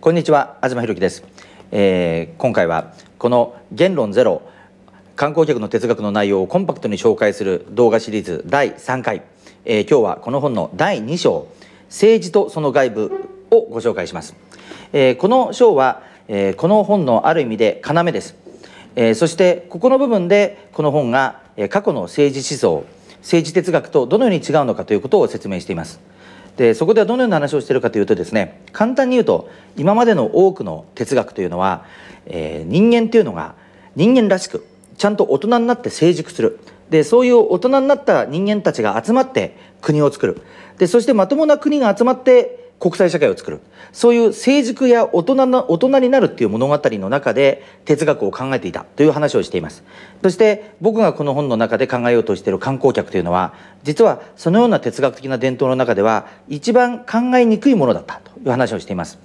こんにちは東博樹です、えー、今回はこの言論ゼロ観光客の哲学の内容をコンパクトに紹介する動画シリーズ第3回、えー、今日はこの本の第2章政治とその外部をご紹介します、えー、この章は、えこの本のある意味で要です、えそしてここの部分でこの本が過去の政治思想政治哲学とどのように違うのかということを説明していますでそこではどのような話をしているかというとですね簡単に言うと今までの多くの哲学というのは、えー、人間というのが人間らしくちゃんと大人になって成熟するでそういう大人になった人間たちが集まって国を作るでそしてまともな国が集まって国際社会を作るそういう成熟や大人の大人になるっていう物語の中で哲学を考えていたという話をしていますそして僕がこの本の中で考えようとしている観光客というのは実はそのような哲学的な伝統の中では一番考えにくいものだったという話をしています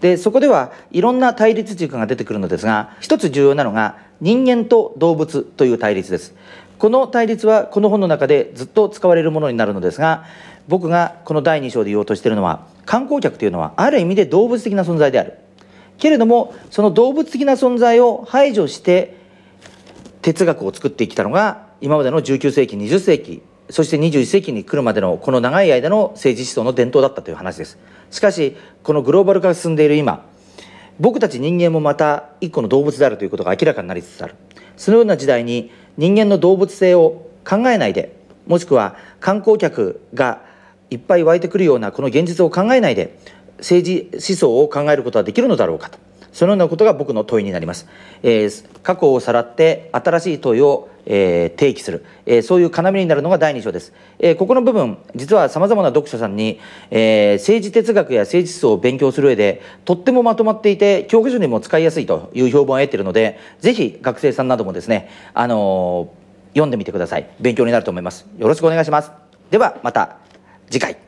でそこではいろんな対立軸が出てくるのですが一つ重要なのが人間と動物という対立ですこの対立はこの本の中でずっと使われるものになるのですが僕がこの第2章で言おうとしているのは観光客というのはある意味で動物的な存在であるけれどもその動物的な存在を排除して哲学を作ってきたのが今までの19世紀20世紀そして21世紀に来るまでのこの長い間の政治思想の伝統だったという話ですしかしこのグローバル化が進んでいる今僕たち人間もまた一個の動物であるということが明らかになりつつあるそのような時代に人間の動物性を考えないでもしくは観光客がいっぱい湧いてくるようなこの現実を考えないで政治思想を考えることはできるのだろうかとそのようなことが僕の問いになります、えー、過去をさらって新しい問いを、えー、提起する、えー、そういう要になるのが第2章です、えここの部分実はさまざまな読者さんに、え政治哲学や政治思想を勉強する上でとってもまとまっていて教科書にも使いやすいという評判を得ているのでぜひ学生さんなどもですね、あの読んでみてください勉強になると思いますよろしくお願いしますではまた次回